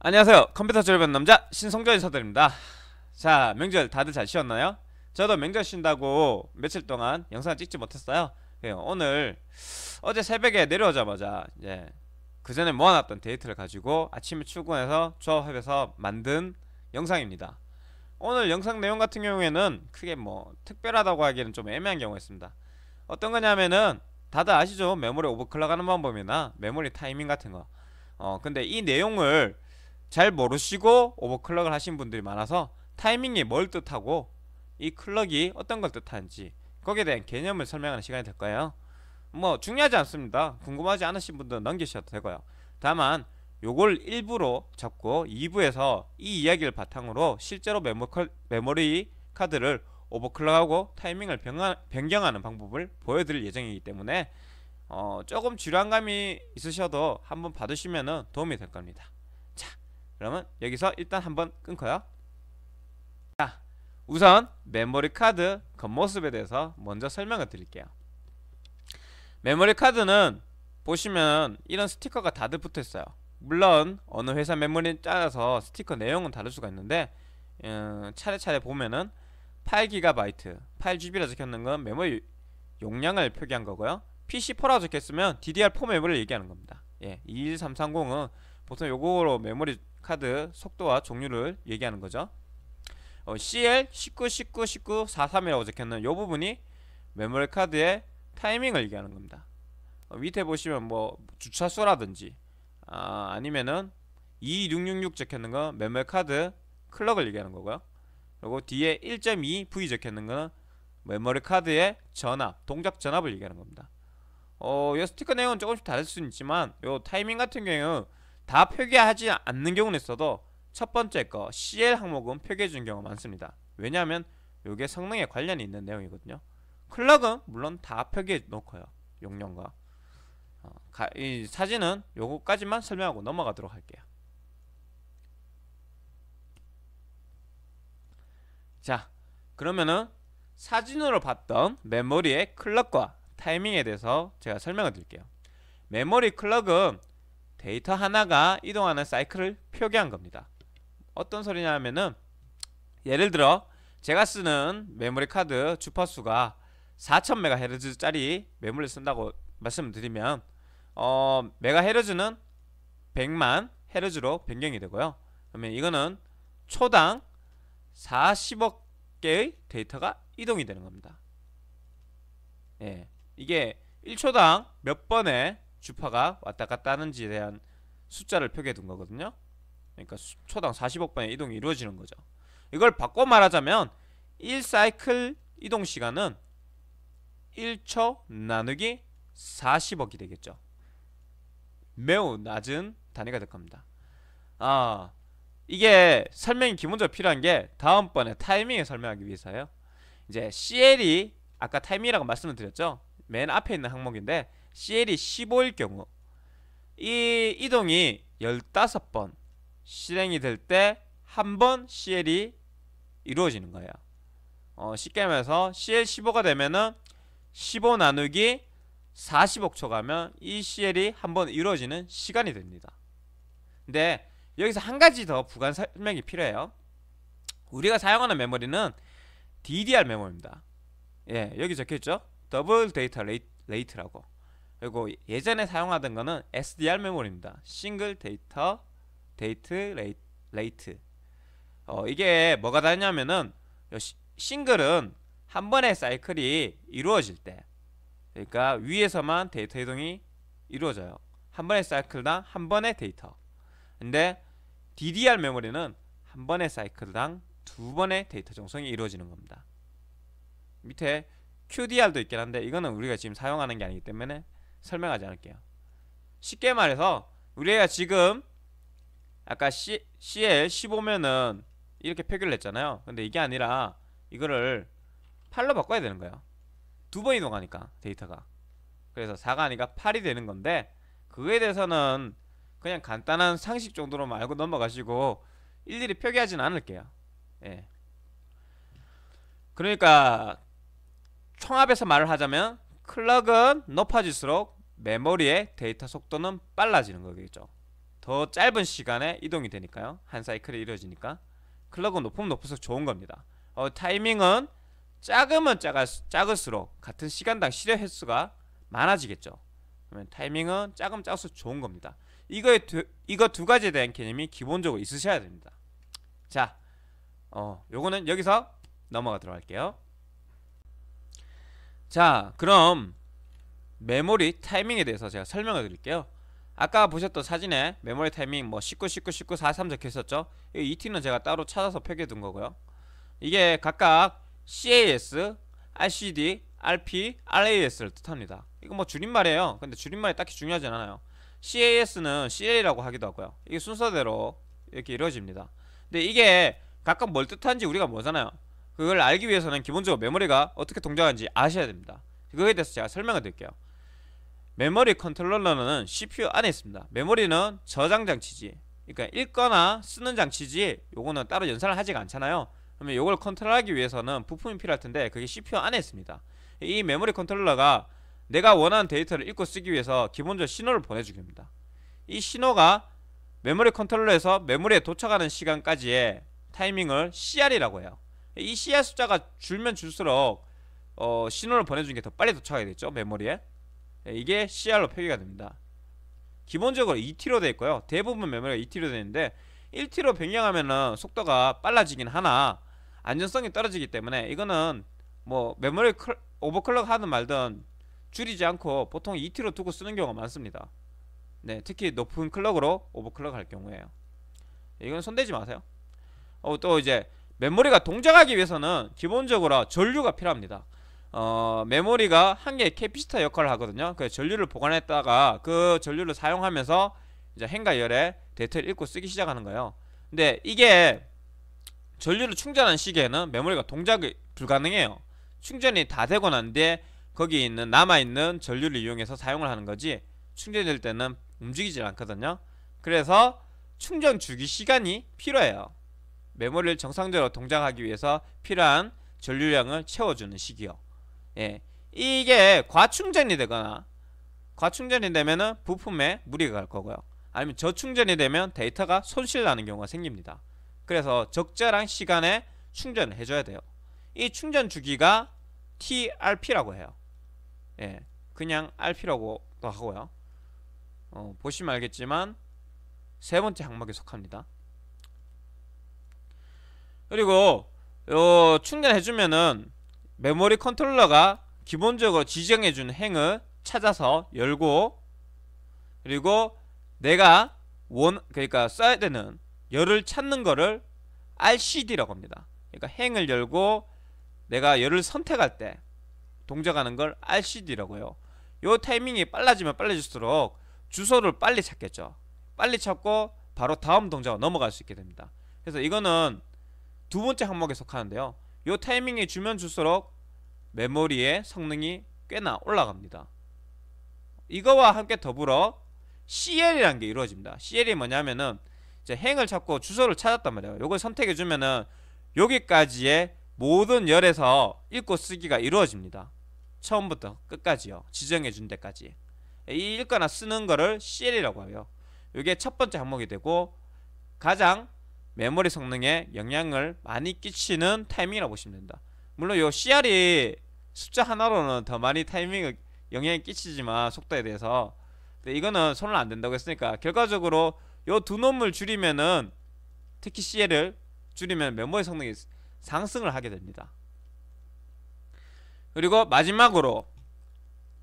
안녕하세요 컴퓨터 절반 남자 신성조 인사드립니다 자 명절 다들 잘 쉬었나요? 저도 명절 쉰다고 며칠 동안 영상 을 찍지 못했어요 예, 오늘 어제 새벽에 내려오자마자 이제 예, 그 전에 모아놨던 데이트를 가지고 아침에 출근해서 조합해서 만든 영상입니다 오늘 영상 내용 같은 경우에는 크게 뭐 특별하다고 하기에는 좀 애매한 경우가 있습니다 어떤 거냐면은 다들 아시죠? 메모리 오버클럭 하는 방법이나 메모리 타이밍 같은 거 어, 근데 이 내용을 잘 모르시고 오버클럭을 하신 분들이 많아서 타이밍이 뭘 뜻하고 이 클럭이 어떤 걸 뜻하는지 거기에 대한 개념을 설명하는 시간이 될 거예요 뭐 중요하지 않습니다 궁금하지 않으신 분들은 넘기셔도 되고요 다만 요걸 일부로 잡고 2부에서 이 이야기를 바탕으로 실제로 메모, 메모리 카드를 오버클럭하고 타이밍을 변경하는 방법을 보여드릴 예정이기 때문에 어, 조금 지루한 감이 있으셔도 한번 받으시면 도움이 될 겁니다 자 그러면 여기서 일단 한번 끊고요 자 우선 메모리 카드 겉모습에 대해서 먼저 설명을 드릴게요 메모리 카드는 보시면 이런 스티커가 다들 붙어있어요 물론 어느 회사 메모리에 따라서 스티커 내용은 다를 수가 있는데 음, 차례차례 보면은 8GB, 8GB라 적혔는 건 메모리 용량을 표기한 거고요. PC4라 적혔으면 DDR4 메모리를 얘기하는 겁니다. 예, 21330은 보통 요거로 메모리 카드 속도와 종류를 얘기하는 거죠. 어, CL 19, 19, 19, 43이라고 적혀있는 요 부분이 메모리 카드의 타이밍을 얘기하는 겁니다. 어, 밑에 보시면 뭐 주차수라든지 아, 니면은 2666 적혀있는 건 메모리 카드 클럭을 얘기하는 거고요. 그리고 뒤에 1.2V 적혀있는 거는 메모리 카드의 전압, 동작 전압을 얘기하는 겁니다. 어, 요 스티커 내용은 조금씩 다를 수는 있지만 요 타이밍 같은 경우는 다 표기하지 않는 경우는 있어도 첫 번째 거 CL 항목은 표기해 준 경우가 많습니다. 왜냐하면 요게 성능에 관련이 있는 내용이거든요. 클럭은 물론 다 표기해 놓고요. 용량과 어, 가, 이 사진은 요거까지만 설명하고 넘어가도록 할게요. 자, 그러면은 사진으로 봤던 메모리의 클럭과 타이밍에 대해서 제가 설명을 드릴게요. 메모리 클럭은 데이터 하나가 이동하는 사이클을 표기한 겁니다. 어떤 소리냐 하면은 예를 들어 제가 쓰는 메모리 카드 주파수가 4000MHz짜리 메모리를 쓴다고 말씀을 드리면 어, 메가헤르즈는 100만 헤르즈로 변경이 되고요. 그러면 이거는 초당 40억 개의 데이터가 이동이 되는 겁니다. 예. 이게 1초당 몇 번의 주파가 왔다 갔다 하는지에 대한 숫자를 표기해 둔 거거든요. 그러니까 초당 40억 번의 이동이 이루어지는 거죠. 이걸 바꿔 말하자면 1사이클 이동 시간은 1초 나누기 40억이 되겠죠. 매우 낮은 단위가 될 겁니다. 아, 이게 설명이 기본적으로 필요한 게 다음번에 타이밍을 설명하기 위해서요 이제 CL이 아까 타이밍이라고 말씀을 드렸죠 맨 앞에 있는 항목인데 CL이 15일 경우 이 이동이 15번 실행이 될 때 한 번 CL이 이루어지는 거예요 어, 쉽게 말해서 CL15가 되면은 15 나누기 40억 초 가면 이 CL이 한 번 이루어지는 시간이 됩니다 근데 여기서 한 가지 더부관 설명이 필요해요 우리가 사용하는 메모리는 DDR 메모리입니다 예 여기 적혀있죠 더블 데이터 레이트, 라고 그리고 예전에 사용하던 거는 SDR 메모리입니다 싱글 데이터 데이트 레이, 레이트 어, 이게 뭐가 다르냐면은 싱글은 한 번의 사이클이 이루어질 때 그러니까 위에서만 데이터 이동이 이루어져요 한 번의 사이클당 한 번의 데이터 근데 DDR 메모리는 한 번의 사이클당 두 번의 데이터 정성이 이루어지는 겁니다. 밑에 QDR도 있긴 한데 이거는 우리가 지금 사용하는 게 아니기 때문에 설명하지 않을게요. 쉽게 말해서 우리가 지금 아까 C, CL 15면은 이렇게 표기를 했잖아요. 근데 이게 아니라 이거를 8로 바꿔야 되는 거예요. 두 번 이동하니까 데이터가. 그래서 4가 아니라 8이 되는 건데 그거에 대해서는 그냥 간단한 상식 정도로만 알고 넘어가시고 일일이 표기하진 않을게요 예. 그러니까 총합에서 말을 하자면 클럭은 높아질수록 메모리의 데이터 속도는 빨라지는 거겠죠 더 짧은 시간에 이동이 되니까요 한 사이클이 이루어지니까 클럭은 높으면 높을수록 좋은 겁니다 어, 타이밍은 작으면 작을, 작을수록 같은 시간당 실행 횟수가 많아지겠죠 그러면 타이밍은 작으면 작을수록 좋은 겁니다 이거 두, 이거 두 가지에 대한 개념이 기본적으로 있으셔야 됩니다. 자, 어, 요거는 여기서 넘어가도록 할게요. 자, 그럼 메모리 타이밍에 대해서 제가 설명을 드릴게요. 아까 보셨던 사진에 메모리 타이밍 뭐 19, 19, 19, 43 적혀 있었죠? 이 ET는 제가 따로 찾아서 표기해둔 거고요. 이게 각각 CAS, RCD, RP, RAS를 뜻합니다. 이거 뭐 줄임말이에요. 근데 줄임말이 딱히 중요하진 않아요. CAS는 CA라고 하기도 하고요 이게 순서대로 이렇게 이루어집니다 근데 이게 각각 뭘 뜻하는지 우리가 뭐잖아요 그걸 알기 위해서는 기본적으로 메모리가 어떻게 동작하는지 아셔야 됩니다 그거에 대해서 제가 설명을 드릴게요 메모리 컨트롤러는 CPU 안에 있습니다 메모리는 저장 장치지 그러니까 읽거나 쓰는 장치지 요거는 따로 연산을 하지 가 않잖아요 그러면 요걸 컨트롤하기 위해서는 부품이 필요할 텐데 그게 CPU 안에 있습니다 이 메모리 컨트롤러가 내가 원하는 데이터를 읽고 쓰기 위해서 기본적으로 신호를 보내주게 됩니다. 이 신호가 메모리 컨트롤러에서 메모리에 도착하는 시간까지의 타이밍을 CR이라고 해요. 이 CR 숫자가 줄면 줄수록 어, 신호를 보내주는 게 더 빨리 도착하게 되죠 메모리에 예, 이게 CR로 표기가 됩니다 기본적으로 2T로 되어 있고요 대부분 메모리가 2T로 되는데 1T로 변경하면 속도가 빨라지긴 하나 안전성이 떨어지기 때문에 이거는 뭐 메모리 오버클럭 하든 말든 줄이지 않고 보통 2T로 두고 쓰는 경우가 많습니다 네 특히 높은 클럭으로 오버클럭 할 경우에요 이건 손대지 마세요 어, 또 이제 메모리가 동작하기 위해서는 기본적으로 전류가 필요합니다 어, 메모리가 한 개의 캐피시터 역할을 하거든요 그 전류를 보관했다가 그 전류를 사용하면서 이제 행과 열의 데이터를 읽고 쓰기 시작하는 거예요 근데 이게 전류를 충전한 시기에는 메모리가 동작이 불가능해요 충전이 다 되고 난 뒤에 거기에 있는 남아있는 전류를 이용해서 사용을 하는 거지 충전될 때는 움직이질 않거든요 그래서 충전 주기 시간이 필요해요 메모리를 정상적으로 동작하기 위해서 필요한 전류량을 채워주는 시기요 예, 이게 과충전이 되거나 과충전이 되면은 부품에 무리가 갈 거고요 아니면 저충전이 되면 데이터가 손실나는 경우가 생깁니다 그래서 적절한 시간에 충전을 해줘야 돼요 이 충전 주기가 TRP라고 해요 예, 그냥 RP라고도 하고요 어, 보시면 알겠지만 세 번째 항목에 속합니다 그리고 어, 충전해주면은 메모리 컨트롤러가 기본적으로 지정해준 행을 찾아서 열고 그리고 내가 원 그러니까 써야 되는 열을 찾는 거를 RCD라고 합니다. 그러니까 행을 열고 내가 열을 선택할 때 동작하는 걸 RCD라고 해요 요 타이밍이 빨라지면 빨라질수록 주소를 빨리 찾겠죠 빨리 찾고 바로 다음 동작으로 넘어갈 수 있게 됩니다 그래서 이거는 두 번째 항목에 속하는데요 요 타이밍이 주면 줄수록 메모리의 성능이 꽤나 올라갑니다 이거와 함께 더불어 CL이란 게 이루어집니다 CL이 뭐냐면은 이제 행을 찾고 주소를 찾았단 말이에요 요걸 선택해주면은 여기까지의 모든 열에서 읽고 쓰기가 이루어집니다 처음부터 끝까지요. 지정해 준 데까지. 이 읽거나 쓰는 거를 CL이라고 해요. 이게 첫 번째 항목이 되고 가장 메모리 성능에 영향을 많이 끼치는 타이밍이라고 보시면 된다. 물론 이 CR이 숫자 하나로는 더 많이 타이밍을 영향이 끼치지만 속도에 대해서 근데 이거는 손을 안 된다고 했으니까 결과적으로 이 두 놈을 줄이면은 특히 CL을 줄이면 메모리 성능이 상승을 하게 됩니다. 그리고 마지막으로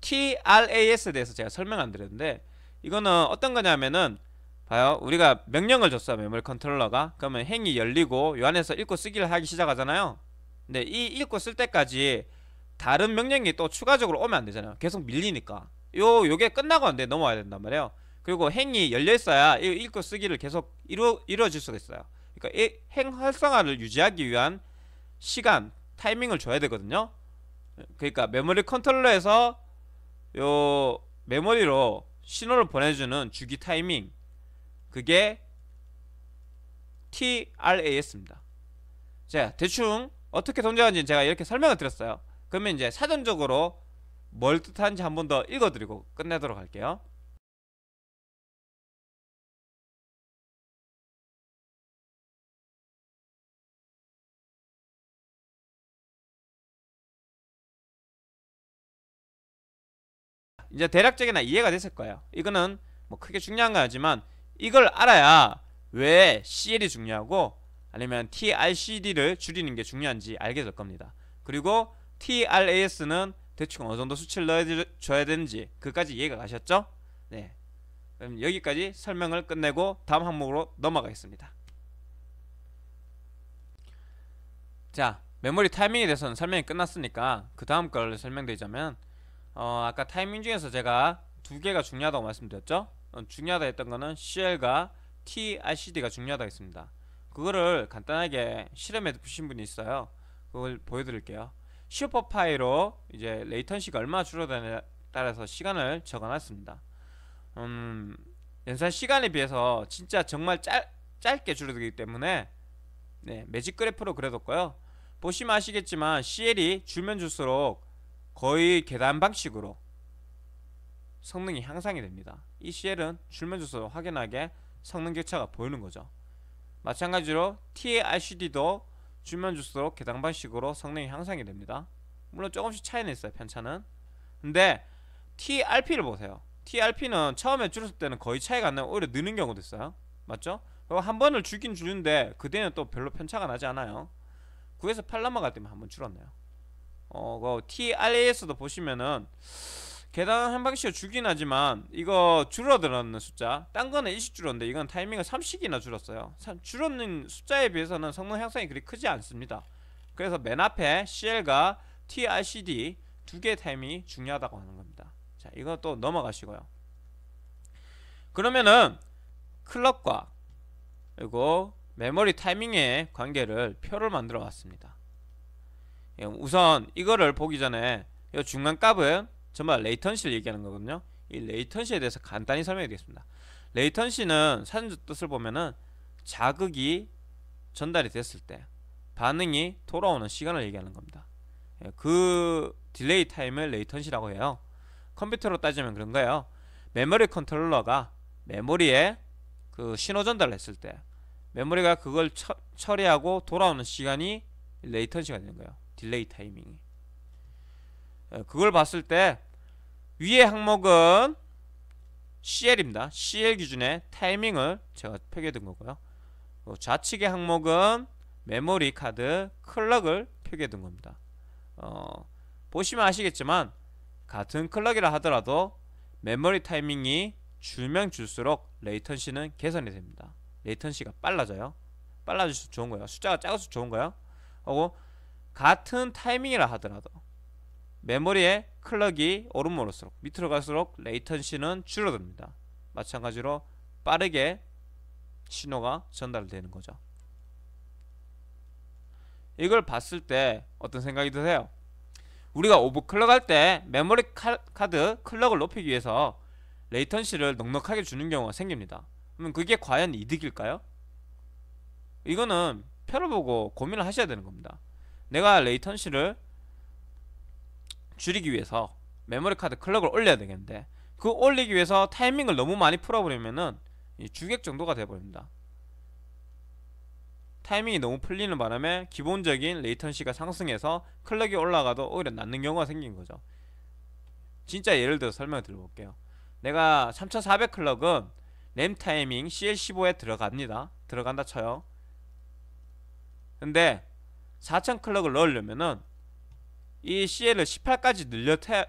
TRAS에 대해서 제가 설명 안 드렸는데 이거는 어떤 거냐면은 봐요 우리가 명령을 줬어요 메모리 컨트롤러가 그러면 행이 열리고 요 안에서 읽고 쓰기를 하기 시작하잖아요 근데 이 읽고 쓸 때까지 다른 명령이 또 추가적으로 오면 안 되잖아요 계속 밀리니까 요 요게 끝나고 안 돼 넘어와야 된단 말이에요 그리고 행이 열려 있어야 이 읽고 쓰기를 계속 이루, 이루어질 수가 있어요 그러니까 이행 활성화를 유지하기 위한 시간 타이밍을 줘야 되거든요 그러니까 메모리 컨트롤러에서 요 메모리로 신호를 보내주는 주기 타이밍 그게 TRAS입니다. 자 대충 어떻게 존재하는지 제가 이렇게 설명을 드렸어요. 그러면 이제 사전적으로 뭘 뜻하는지 한 번 더 읽어드리고 끝내도록 할게요. 이제 대략적이나 이해가 됐을 거예요 이거는 뭐 크게 중요한 거 하지만 이걸 알아야 왜 CL이 중요하고 아니면 TRCD를 줄이는 게 중요한지 알게 될 겁니다 그리고 TRAS는 대충 어느 정도 수치를 넣어줘야 되는지 그까지 이해가 가셨죠? 네. 그럼 여기까지 설명을 끝내고 다음 항목으로 넘어가겠습니다. 자, 메모리 타이밍에 대해서는 설명이 끝났으니까 그 다음 걸 설명드리자면 어, 아까 타이밍 중에서 제가 두 개가 중요하다고 말씀드렸죠 어, 중요하다 했던 거는 CL과 TRCD가 중요하다 했습니다 그거를 간단하게 실험해 보신 분이 있어요 그걸 보여드릴게요 슈퍼파이로 이제 레이턴시가 얼마나 줄어드냐에 따라서 시간을 적어놨습니다 음, 연산 시간에 비해서 진짜 정말 짧, 짧게 줄어들기 때문에 네, 매직 그래프로 그려뒀고요 보시면 아시겠지만 CL이 줄면 줄수록 거의 계단 방식으로 성능이 향상이 됩니다. 이 CL은 줄면 줄수 확연하게 성능 격차가 보이는 거죠. 마찬가지로 TRCD도 줄면 줄수록 계단 방식으로 성능이 향상이 됩니다. 물론 조금씩 차이는 있어요, 편차는. 근데 TRP를 보세요. TRP는 처음에 줄였을 때는 거의 차이가 안 나고 오히려 느는 경우도 있어요. 맞죠? 한 번을 줄긴 줄는데 그대는 또 별로 편차가 나지 않아요. 9에서 8 넘어갈 때만 한 번 줄었네요. 어, 그 TRA에서도 보시면은 계단 한 방씩 주긴 하지만 이거 줄어들었는 숫자 딴 거는 일씩 줄었는데 이건 타이밍을 3씩이나 줄었어요 줄었는 숫자에 비해서는 성능 향상이 그리 크지 않습니다 그래서 맨 앞에 CL과 TRCD 두 개의 타임이 중요하다고 하는 겁니다 자 이건 또 넘어가시고요 그러면은 클럭과 그리고 메모리 타이밍의 관계를 표를 만들어 봤습니다 예, 우선 이거를 보기 전에 이 중간 값은 정말 레이턴시를 얘기하는 거거든요 이 레이턴시에 대해서 간단히 설명드리겠습니다 해 레이턴시는 사전적 뜻을 보면은 자극이 전달이 됐을 때 반응이 돌아오는 시간을 얘기하는 겁니다 예, 그 딜레이 타임을 레이턴시라고 해요 컴퓨터로 따지면 그런 거예요 메모리 컨트롤러가 메모리에 그 신호 전달을 했을 때 메모리가 그걸 처, 처리하고 돌아오는 시간이 레이턴시가 되는 거예요 딜레이 타이밍이 예, 그걸 봤을 때 위의 항목은 CL입니다. CL 기준의 타이밍을 제가 표기해둔 거고요. 좌측의 항목은 메모리 카드 클럭을 표기해둔 겁니다. 어, 보시면 아시겠지만 같은 클럭이라 하더라도 메모리 타이밍이 줄면 줄수록 레이턴시는 개선이 됩니다. 레이턴시가 빨라져요. 빨라질수록 좋은 거예요. 숫자가 작을수록 좋은 거예요. 하고 같은 타이밍이라 하더라도 메모리의 클럭이 오른모로록 밑으로 갈수록 레이턴시는 줄어듭니다. 마찬가지로 빠르게 신호가 전달되는 거죠. 이걸 봤을 때 어떤 생각이 드세요? 우리가 오버클럭 할 때 메모리 카드 클럭을 높이기 위해서 레이턴시를 넉넉하게 주는 경우가 생깁니다. 그럼 그게 과연 이득일까요? 이거는 펴를 보고 고민을 하셔야 되는 겁니다. 내가 레이턴시를 줄이기 위해서 메모리 카드 클럭을 올려야 되겠는데 그 올리기 위해서 타이밍을 너무 많이 풀어버리면은 주객 정도가 돼버립니다 타이밍이 너무 풀리는 바람에 기본적인 레이턴시가 상승해서 클럭이 올라가도 오히려 낫는 경우가 생긴 거죠 진짜 예를 들어 설명을 드려볼게요 내가 3400 클럭은 램 타이밍 CL15에 들어갑니다 들어간다 쳐요 근데 4000 클럭을 넣으려면은 이 CL을 18까지 늘려 태,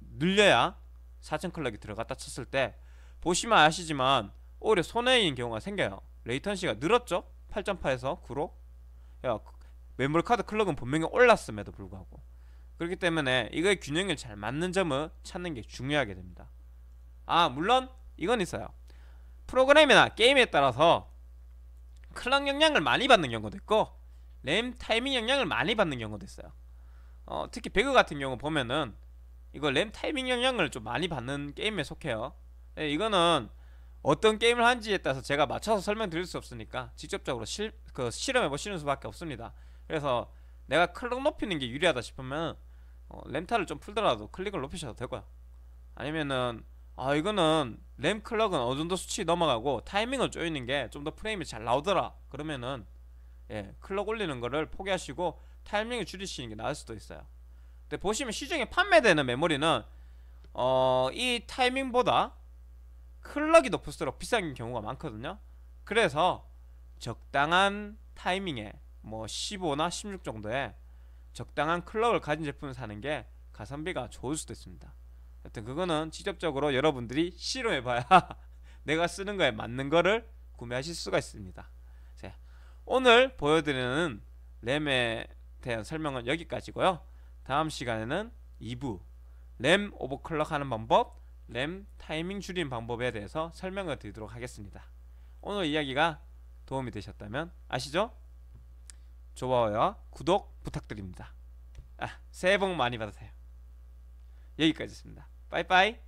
늘려야 4000 클럭이 들어갔다 쳤을 때 보시면 아시지만 오히려 손해인 경우가 생겨요 레이턴시가 늘었죠? 8.8에서 9로 야, 메모리 카드 클럭은 분명히 올랐음에도 불구하고 그렇기 때문에 이거의 균형이 잘 맞는 점을 찾는 게 중요하게 됩니다 아 물론 이건 있어요 프로그램이나 게임에 따라서 클럭 영향을 많이 받는 경우도 있고 램 타이밍 영향을 많이 받는 경우도 있어요 어, 특히 배그 같은 경우 보면은 이거 램 타이밍 영향을 좀 많이 받는 게임에 속해요 네, 이거는 어떤 게임을 한지에 따라서 제가 맞춰서 설명드릴 수 없으니까 직접적으로 실, 그 실험해 보시는 수밖에 없습니다 그래서 내가 클릭 높이는 게 유리하다 싶으면 어, 램타를 좀 풀더라도 클릭을 높이셔도 되고요 아니면은 아 이거는 램 클럭은 어느정도 수치 넘어가고 타이밍을 조이는 게 좀 더 프레임이 잘 나오더라 그러면은 예, 클럭 올리는 거를 포기하시고 타이밍을 줄이시는 게 나을 수도 있어요 근데 보시면 시중에 판매되는 메모리는 어, 이 타이밍보다 클럭이 높을수록 비싼 경우가 많거든요 그래서 적당한 타이밍에 뭐 15나 16 정도에 적당한 클럭을 가진 제품을 사는 게 가성비가 좋을 수도 있습니다 하여튼 그거는 직접적으로 여러분들이 실험해봐야 내가 쓰는 거에 맞는 거를 구매하실 수가 있습니다 오늘 보여드리는 램에 대한 설명은 여기까지고요. 다음 시간에는 2부 램 오버클럭 하는 방법, 램 타이밍 줄인 방법에 대해서 설명을 드리도록 하겠습니다. 오늘 이야기가 도움이 되셨다면 아시죠? 좋아요와 구독 부탁드립니다. 아, 새해 복 많이 받으세요. 여기까지였습니다. 빠이빠이.